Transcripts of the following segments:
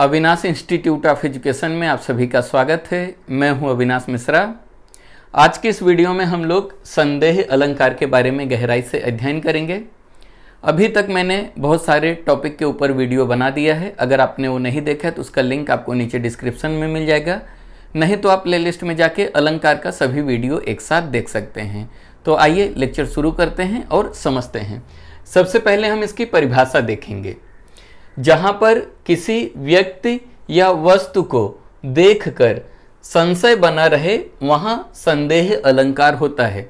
Avinash institute of education में आप सभी का स्वागत है मैं हूं अविनाश मिश्रा आज के इस वीडियो में हम लोग संदेह अलंकार के बारे में गहराई से अध्ययन करेंगे अभी तक मैंने बहुत सारे टॉपिक के ऊपर वीडियो बना दिया है अगर आपने वो नहीं देखा है तो उसका लिंक आपको नीचे डिस्क्रिप्शन में मिल जाएगा नहीं तो आप लिस्ट में जाके अलंकार का सभी वीडियो एक साथ देख सकते हैं तो आइए लेक्चर शुरू करते हैं और समझते हैं सबसे पहले हम इसकी परिभाषा देखेंगे जहाँ पर किसी व्यक्ति या वस्तु को देखकर संशय बना रहे वहाँ संदेह अलंकार होता है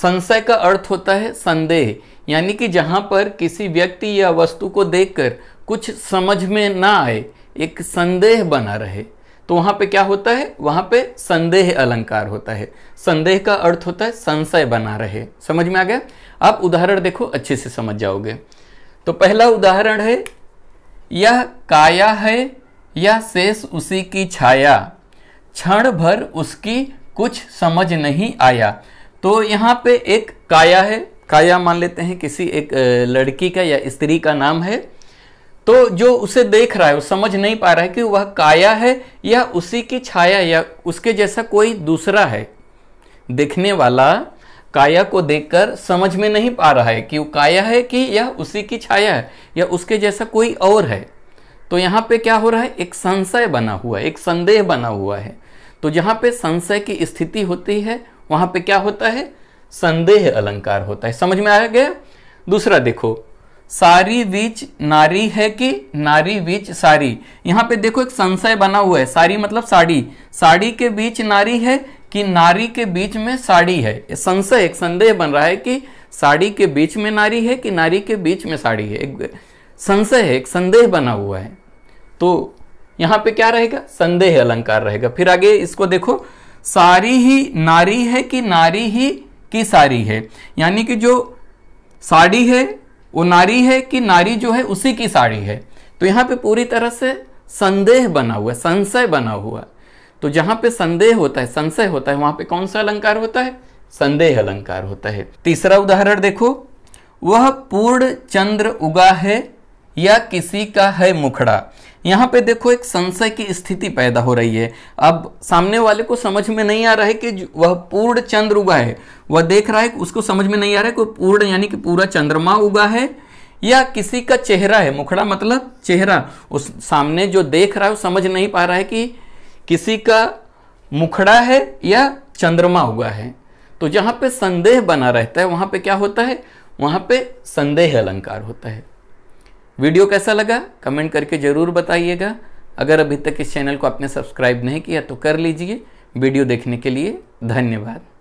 संशय का अर्थ होता है संदेह यानी कि जहाँ पर किसी व्यक्ति या वस्तु को देखकर कुछ समझ में ना आए एक संदेह बना रहे तो वहाँ पे क्या होता है वहाँ पे संदेह अलंकार होता है संदेह का अर्थ होता है संशय बना रहे समझ में आ गया आप उदाहरण देखो अच्छे से समझ जाओगे तो पहला उदाहरण है यह काया है या शेष उसी की छाया क्षण भर उसकी कुछ समझ नहीं आया तो यहाँ पे एक काया है काया मान लेते हैं किसी एक लड़की का या स्त्री का नाम है तो जो उसे देख रहा है वो समझ नहीं पा रहा है कि वह काया है या उसी की छाया या उसके जैसा कोई दूसरा है देखने वाला काया को देखकर समझ में नहीं पा रहा है कि वो काया है कि यह उसी की छाया है या उसके जैसा कोई और है तो यहाँ पे क्या हो रहा है एक संशय बना हुआ है एक संदेह बना हुआ है तो जहाँ पे संशय की स्थिति होती है वहाँ पे क्या होता है संदेह अलंकार होता है समझ में आया गया दूसरा देखो सारी बीच नारी है कि नारी बीच सारी यहाँ पे देखो एक संशय बना हुआ है सारी मतलब साड़ी साड़ी के बीच नारी है कि नारी के बीच में साड़ी है संशय एक संदेह बन रहा है कि साड़ी के बीच में नारी है कि नारी के बीच में साड़ी है एक संशय है एक संदेह बना हुआ है तो यहां पे क्या रहेगा संदेह अलंकार रहेगा फिर आगे इसको देखो सारी ही नारी है कि नारी ही की सारी है यानी कि जो साड़ी है वो नारी है कि नारी जो है उसी की साड़ी है तो यहां पे पूरी तरह से संदेह बना हुआ संशय बना हुआ तो जहां पे संदेह होता है संशय होता है वहां पे कौन सा अलंकार होता है संदेह अलंकार होता है तीसरा उदाहरण देखो वह पूर्ण चंद्र उगा है या किसी का है मुखड़ा यहाँ पे देखो एक संशय की स्थिति पैदा हो रही है अब सामने वाले को समझ में नहीं आ रहा है कि वह पूर्ण चंद्र उगा है वह देख रहा है उसको समझ में नहीं आ रहा है कि पूर्ण यानी कि पूरा चंद्रमा उगा है या किसी का चेहरा है मुखड़ा मतलब चेहरा उस सामने जो देख रहा है वो समझ नहीं पा रहा है कि किसी का मुखड़ा है या चंद्रमा हुआ है तो जहाँ पे संदेह बना रहता है वहां पे क्या होता है वहां पे संदेह अलंकार होता है वीडियो कैसा लगा कमेंट करके ज़रूर बताइएगा अगर अभी तक इस चैनल को आपने सब्सक्राइब नहीं किया तो कर लीजिए वीडियो देखने के लिए धन्यवाद